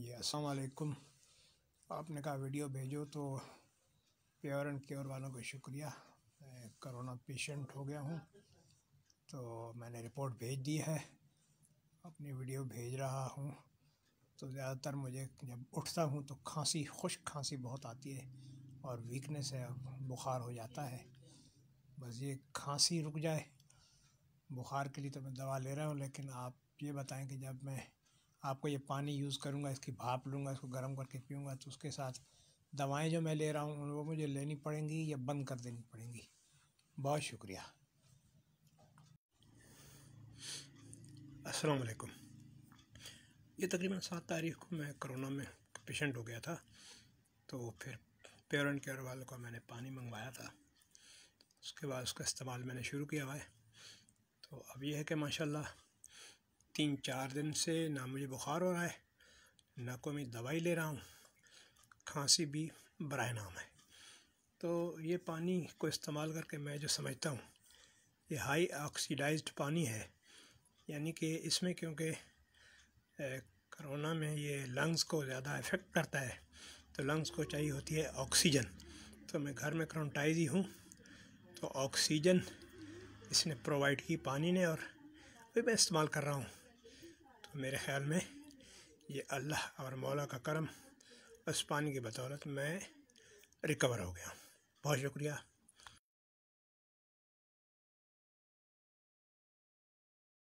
जी असलकुम आपने कहा वीडियो भेजो तो प्योर एंड क्योर वालों का शुक्रिया मैं करोना पेशेंट हो गया हूँ तो मैंने रिपोर्ट भेज दी है अपनी वीडियो भेज रहा हूँ तो ज़्यादातर मुझे जब उठता हूँ तो खांसी खुश्क खांसी बहुत आती है और वीकनेस है बुखार हो जाता है बस ये खांसी रुक जाए बुखार के लिए तो मैं दवा ले रहा हूँ लेकिन आप ये बताएं कि जब मैं आपको ये पानी यूज़ करूँगा इसकी भाप लूँगा इसको गर्म करके पीऊँगा तो उसके साथ दवाएँ जो मैं ले रहा हूँ वो मुझे लेनी पड़ेंगी या बंद कर देनी पड़ेंगी बहुत शुक्रिया असलकुम ये तकरीबन सात तारीख को मैं कोरोना में पेशेंट हो गया था तो फिर प्योर एंड केयर वालों का मैंने पानी मंगवाया था उसके बाद उसका इस्तेमाल मैंने शुरू किया हुआ है तो अब यह है कि माशाल्लाह तीन चार दिन से ना मुझे बुखार हो रहा है ना कोई मैं दवाई ले रहा हूँ खांसी भी बरए नाम है तो ये पानी को इस्तेमाल करके मैं जो समझता हूँ ये हाई ऑक्सीडाइज्ड पानी है यानी कि इसमें क्योंकि कोरोना में ये लंग्स को ज़्यादा इफ़ेक्ट करता है तो लंग्स को चाहिए होती है ऑक्सीजन तो मैं घर में क्रोनटाइज ही हूँ तो ऑक्सीजन इसने प्रोवाइड की पानी ने और भी मैं इस्तेमाल कर रहा हूँ मेरे ख़्याल में ये अल्लाह और मौला का करम उस पानी की बदौलत मैं रिकवर हो गया बहुत शुक्रिया